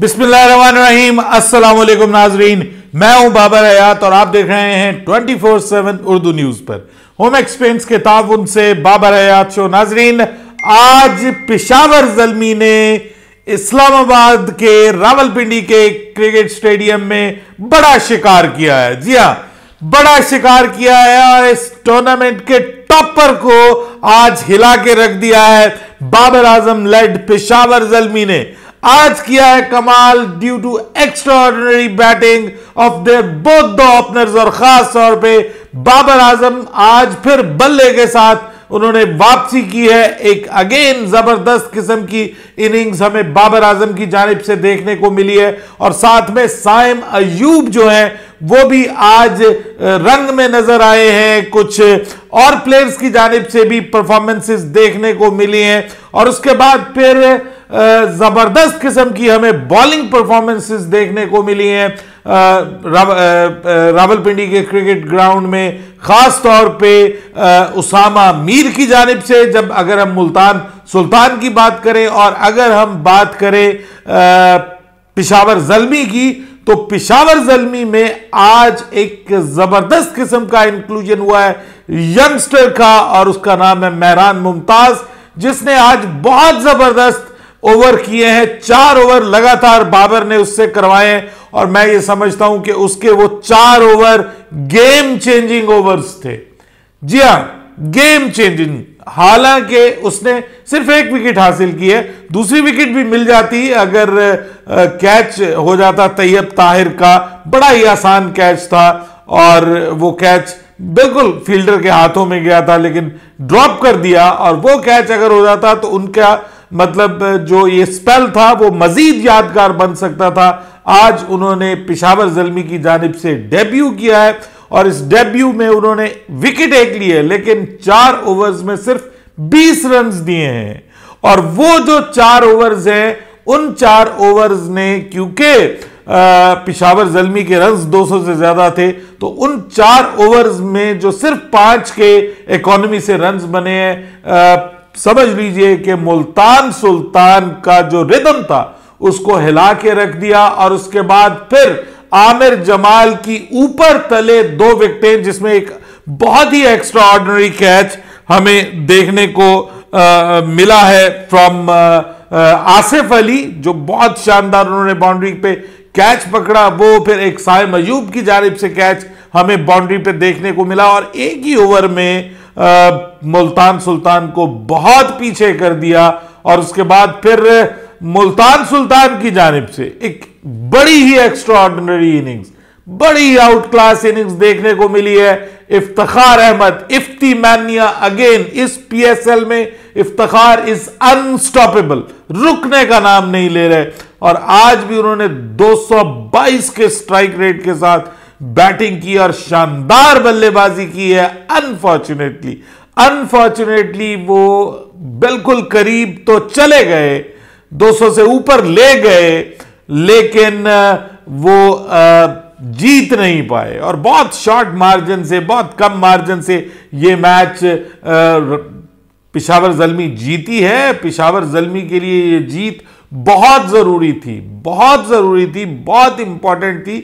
बिस्मिल्लाम असलम नाजरीन मैं हूं बाबर हयात और आप देख रहे हैं 24 फोर सेवन उर्दू न्यूज पर होम एक्सपेंस के ताउन से बाबर हयात शो नाजरीन आज पिशावर जलमी ने इस्लामाबाद के रावलपिंडी के क्रिकेट स्टेडियम में बड़ा शिकार किया है जी हाँ बड़ा शिकार किया है और इस टूर्नामेंट के टॉपर को आज हिला के रख दिया है बाबर आजम लेड पिशावर जलमी ने आज किया है कमाल due to extra batting of their both the openers और खास तौर पे बाबर आजम आज फिर बल्ले के साथ उन्होंने वापसी की है एक अगेन जबरदस्त किस्म की इनिंग्स हमें बाबर आजम की जानब से देखने को मिली है और साथ में साइम अयूब जो है वो भी आज रंग में नजर आए हैं कुछ और प्लेयर्स की जानब से भी परफॉर्मेंसेस देखने को मिली हैं और उसके बाद फिर ज़बरदस्त किस्म की हमें बॉलिंग परफॉर्मेंसेस देखने को मिली हैं रावलपिंडी के क्रिकेट ग्राउंड में ख़ास तौर पे उसामा मीर की जानब से जब अगर हम मुल्तान सुल्तान की बात करें और अगर हम बात करें पिशावर जलमी की तो पिशावर जलमी में आज एक ज़बरदस्त किस्म का इंक्लूजन हुआ है यंगस्टर का और उसका नाम है मेहरान मुमताज़ जिसने आज बहुत ज़बरदस्त ओवर किए हैं चार ओवर लगातार बाबर ने उससे करवाए और मैं ये समझता हूं कि उसके वो चार ओवर गेम चेंजिंग ओवर्स थे जी हां गेम चेंजिंग हालांकि उसने सिर्फ एक विकेट हासिल की है दूसरी विकेट भी मिल जाती अगर कैच हो जाता तैयब ताहिर का बड़ा ही आसान कैच था और वो कैच बिल्कुल फील्डर के हाथों में गया था लेकिन ड्रॉप कर दिया और वो कैच अगर हो जाता तो उनका मतलब जो ये स्पेल था वो मजीद यादगार बन सकता था आज उन्होंने पिशावर जलमी की जानब से डेब्यू किया है और इस डेब्यू में उन्होंने विकेट एक लिए लेकिन चार ओवर्स में सिर्फ 20 रन दिए हैं और वो जो चार ओवर्स हैं उन चार ओवर्स ने क्योंकि पिशावर जलमी के रन 200 से ज्यादा थे तो उन चार ओवर्स में जो सिर्फ पांच के इकोनॉमी से रन बने हैं समझ लीजिए कि मुल्तान सुल्तान का जो रिदम था उसको हिला के रख दिया और उसके बाद फिर आमिर जमाल की ऊपर तले दो विकटें जिसमें एक बहुत ही एक्स्ट्रा ऑर्डनरी कैच हमें देखने को आ, मिला है फ्रॉम आसिफ अली जो बहुत शानदार उन्होंने बाउंड्री पे कैच पकड़ा वो फिर एक साय मयूब की जानब से कैच हमें बाउंड्री पे देखने को मिला और एक ही ओवर में मुल्तान सुल्तान को बहुत पीछे कर दिया और उसके बाद फिर मुल्तान सुल्तान की जानब से एक बड़ी ही एक्स्ट्रॉर्डनरी इनिंग्स बड़ी ही आउट क्लास इनिंग्स देखने को मिली है इफ्तार अहमद इफ्ती मैनिया अगेन इस पीएसएल में इफ्तार इज अनस्टॉपेबल रुकने का नाम नहीं ले रहे और आज भी उन्होंने 222 के स्ट्राइक रेट के साथ बैटिंग की और शानदार बल्लेबाजी की है अनफॉर्चुनेटली अनफॉर्चुनेटली वो बिल्कुल करीब तो चले गए 200 से ऊपर ले गए लेकिन वो जीत नहीं पाए और बहुत शॉर्ट मार्जिन से बहुत कम मार्जिन से ये मैच पिशावर जलमी जीती है पिशावर जलमी के लिए ये जीत बहुत ज़रूरी थी बहुत ज़रूरी थी बहुत इंपॉर्टेंट थी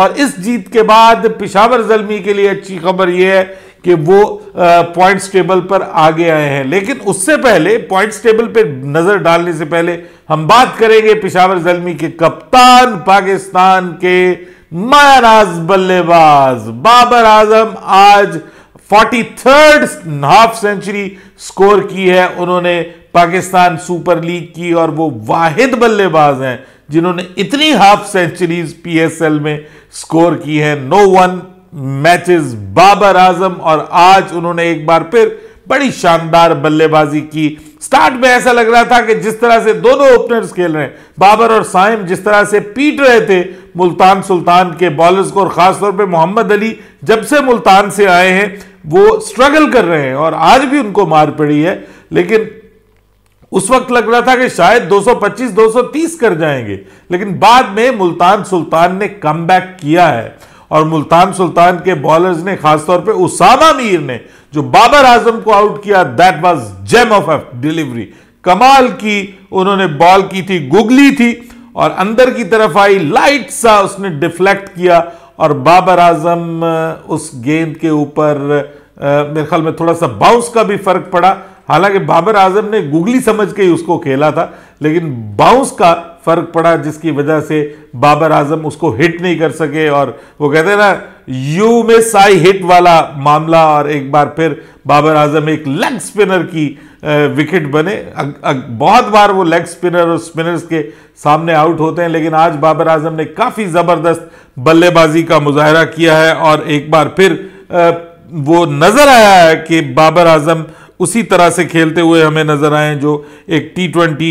और इस जीत के बाद पिशावर जलमी के लिए अच्छी खबर यह है कि वो पॉइंट्स टेबल पर आगे आए हैं लेकिन उससे पहले पॉइंट्स टेबल पर नज़र डालने से पहले हम बात करेंगे पिशावर जलमी के कप्तान पाकिस्तान के मायानाज बल्लेबाज बाबर आजम आज forty third half century score की है उन्होंने पाकिस्तान सुपर लीग की और वो वाहिद बल्लेबाज हैं जिन्होंने इतनी हाफ सेंचुरीज पीएसएल में स्कोर की है no one matches Babar Azam और आज उन्होंने एक बार फिर बड़ी शानदार बल्लेबाजी की स्टार्ट में ऐसा लग रहा था कि जिस तरह से दोनों ओपनर्स खेल रहे हैं बाबर और साइम जिस तरह से पीट रहे थे मुल्तान सुल्तान के बॉलर्स को और ख़ासतौर पे मोहम्मद अली जब से मुल्तान से आए हैं वो स्ट्रगल कर रहे हैं और आज भी उनको मार पड़ी है लेकिन उस वक्त लग रहा था कि शायद 225 230 कर जाएंगे लेकिन बाद में मुल्तान सुल्तान ने कम किया है और मुल्तान सुल्तान के बॉलर्स ने खासतौर पे उसामा मीर ने जो बाबर आजम को आउट किया that was gem of delivery कमाल की उन्होंने बॉल की थी गुगली थी और अंदर की तरफ आई लाइट सा उसने डिफ्लेक्ट किया और बाबर आजम उस गेंद के ऊपर मेरे ख्याल में थोड़ा सा बाउंस का भी फर्क पड़ा हालांकि बाबर आजम ने गुगली समझ के ही उसको खेला था लेकिन बाउंस का फर्क पड़ा जिसकी वजह से बाबर आजम उसको हिट नहीं कर सके और वो कहते हैं ना यू में साई हिट वाला मामला और एक बार फिर बाबर आजम एक लेग स्पिनर की विकेट बने बहुत बार वो लेग स्पिनर और स्पिनर्स के सामने आउट होते हैं लेकिन आज बाबर आजम ने काफ़ी ज़बरदस्त बल्लेबाजी का मुजाहरा किया है और एक बार फिर वो नज़र आया है कि बाबर आजम उसी तरह से खेलते हुए हमें नज़र आए जो एक टी ट्वेंटी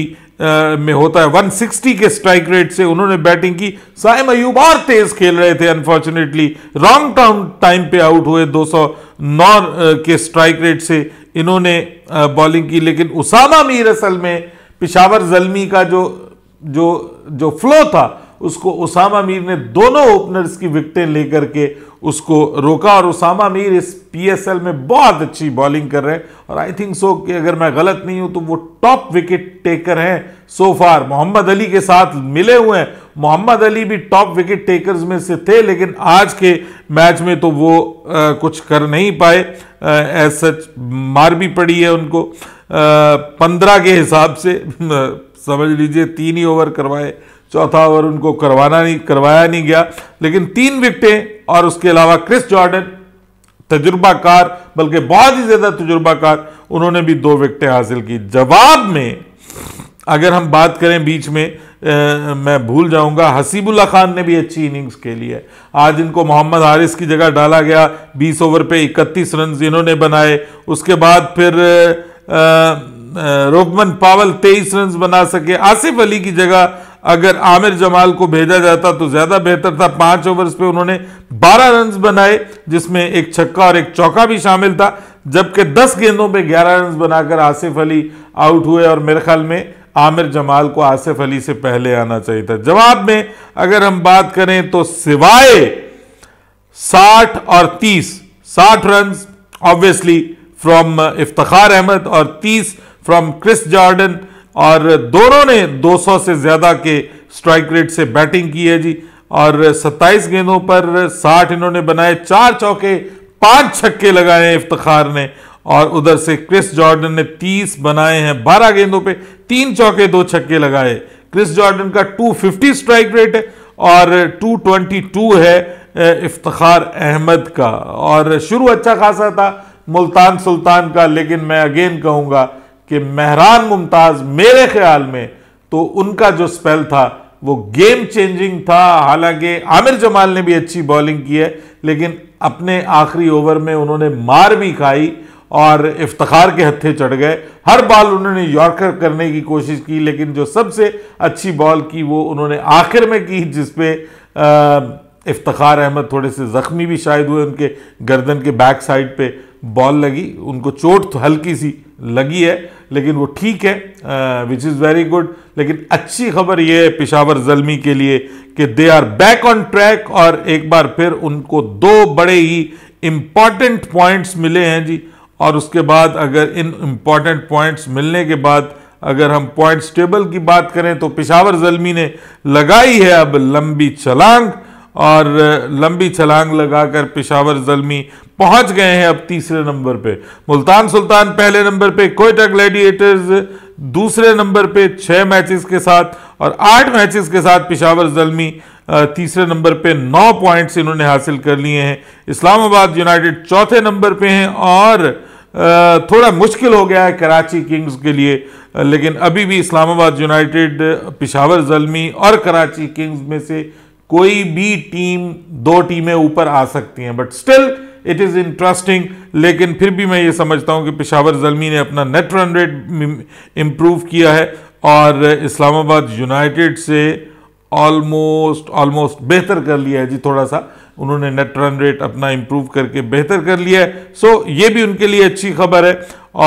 में होता है 160 के स्ट्राइक रेट से उन्होंने बैटिंग की साइम अयूब और तेज खेल रहे थे अनफॉर्चुनेटली रॉन्ग टाउन टाइम पे आउट हुए 209 के स्ट्राइक रेट से इन्होंने बॉलिंग की लेकिन उसामा मीर असल में पिशावर जलमी का जो जो जो फ्लो था उसको उसामा मीर ने दोनों ओपनर्स की विकटें लेकर के उसको रोका और उसामा मीर इस पीएसएल में बहुत अच्छी बॉलिंग कर रहे हैं और आई थिंक सो कि अगर मैं गलत नहीं हूं तो वो टॉप विकेट टेकर हैं सो फार मोहम्मद अली के साथ मिले हुए हैं मोहम्मद अली भी टॉप विकेट टेकर्स में से थे लेकिन आज के मैच में तो वो आ, कुछ कर नहीं पाए एज सच मार भी पड़ी है उनको पंद्रह के हिसाब से समझ लीजिए तीन ही ओवर करवाए चौथा ओवर उनको करवाना नहीं करवाया नहीं गया लेकिन तीन विकटें और उसके अलावा क्रिस जॉर्डन तजुर्बाकार बल्कि बहुत ही ज़्यादा तजुर्बाकार उन्होंने भी दो विकटें हासिल की जवाब में अगर हम बात करें बीच में आ, मैं भूल जाऊंगा हसीबुल्ला खान ने भी अच्छी इनिंग्स खेली है आज इनको मोहम्मद हारिस की जगह डाला गया 20 ओवर पे 31 रन इन्होंने बनाए उसके बाद फिर रोकमन रोगमन पावल 23 रन बना सके आसिफ अली की जगह अगर आमिर जमाल को भेजा जाता तो ज्यादा बेहतर था पांच ओवर्स पे उन्होंने 12 रन बनाए जिसमें एक छक्का और एक चौका भी शामिल था जबकि 10 गेंदों पे 11 रन बनाकर आसिफ अली आउट हुए और मेरे ख्याल में आमिर जमाल को आसिफ अली से पहले आना चाहिए था जवाब में अगर हम बात करें तो सिवाय 60 और 30 60 run obviously from Iftikhar Ahmed और 30 फ्रॉम क्रिस जॉर्डन और दोनों ने 200 से ज़्यादा के स्ट्राइक रेट से बैटिंग की है जी और 27 गेंदों पर 60 इन्होंने बनाए चार चौके पांच छक्के लगाए हैं इफ्तार ने और उधर से क्रिस जॉर्डन ने 30 बनाए हैं 12 गेंदों पे तीन चौके दो छक्के लगाए क्रिस जॉर्डन का 250 स्ट्राइक रेट है और 222 है इफ्तार अहमद का और शुरू अच्छा खासा था मुल्तान सुल्तान का लेकिन मैं अगेन कहूँगा कि मेहरान मुमताज मेरे ख्याल में तो उनका जो स्पेल था वो गेम चेंजिंग था हालांकि आमिर जमाल ने भी अच्छी बॉलिंग की है लेकिन अपने आखिरी ओवर में उन्होंने मार भी खाई और इफ्तार के हत्थे चढ़ गए हर बॉल उन्होंने यॉर्कर करने की कोशिश की लेकिन जो सबसे अच्छी बॉल की वो उन्होंने आखिर में की जिसपे इफ्तार अहमद थोड़े से ज़ख्मी भी शायद हुए उनके गर्दन के बैक साइड पे बॉल लगी उनको चोट तो हल्की सी लगी है लेकिन वो ठीक है विच इज़ वेरी गुड लेकिन अच्छी खबर ये है पिशावर जलमी के लिए कि they are back on track और एक बार फिर उनको दो बड़े ही इम्पॉर्टेंट पॉइंट्स मिले हैं जी और उसके बाद अगर इन इम्पॉर्टेंट पॉइंट्स मिलने के बाद अगर हम पॉइंट्स टेबल की बात करें तो पिशावर जलमी ने लगाई है अब लंबी छलांग और लंबी छलांग लगाकर पिशावर जलमी पहुंच गए हैं अब तीसरे नंबर पे मुल्तान सुल्तान पहले नंबर पे कोयटा ग्लैडिएटर्स दूसरे नंबर पे छः मैचेस के साथ और आठ मैचेस के साथ पिशावर जलमी तीसरे नंबर पे नौ पॉइंट्स इन्होंने हासिल कर लिए हैं इस्लामाबाद यूनाइटेड चौथे नंबर पे हैं और थोड़ा मुश्किल हो गया है कराची किंग्स के लिए लेकिन अभी भी इस्लामाबाद यूनाइटेड पिशावर जलमी और कराची किंग्स में से कोई भी टीम दो टीमें ऊपर आ सकती हैं but still it is interesting लेकिन फिर भी मैं ये समझता हूँ कि पिशावर जलमी ने अपना नेट रन रेट इम्प्रूव किया है और इस्लामाबाद यूनाइटेड से ऑलमोस्ट ऑलमोस्ट बेहतर कर लिया है जी थोड़ा सा उन्होंने नेट रन रेट अपना इम्प्रूव करके बेहतर कर लिया है सो ये भी उनके लिए अच्छी खबर है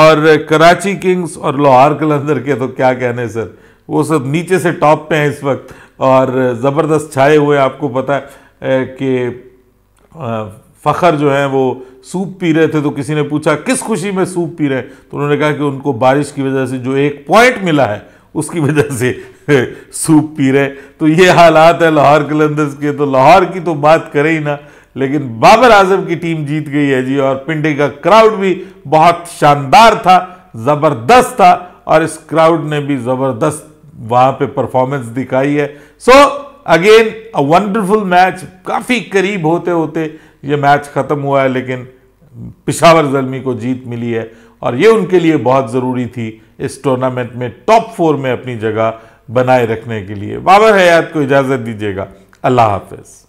और कराची किंग्स और लोहार कलंदर के तो क्या कहने सर वो सब नीचे से टॉप पे हैं इस वक्त और ज़बरदस्त छाए हुए आपको पता है कि फ़खर जो हैं वो सूप पी रहे थे तो किसी ने पूछा किस खुशी में सूप पी रहे हैं तो उन्होंने कहा कि उनको बारिश की वजह से जो एक पॉइंट मिला है उसकी वजह से सूप पी रहे तो ये हालात है लाहौर कलंदर्स के तो लाहौर की तो बात करें ही ना लेकिन बाबर आजम की टीम जीत गई है जी और पिंडे का क्राउड भी बहुत शानदार था ज़बरदस्त था और इस क्राउड ने भी ज़बरदस्त वहाँ पे परफॉर्मेंस दिखाई है so again a wonderful match काफ़ी करीब होते होते ये मैच ख़त्म हुआ है लेकिन पिशावर जलमी को जीत मिली है और ये उनके लिए बहुत ज़रूरी थी इस टूर्नामेंट में टॉप फोर में अपनी जगह बनाए रखने के लिए बाबर हयात को इजाज़त दीजिएगा अल्लाह हाफिज़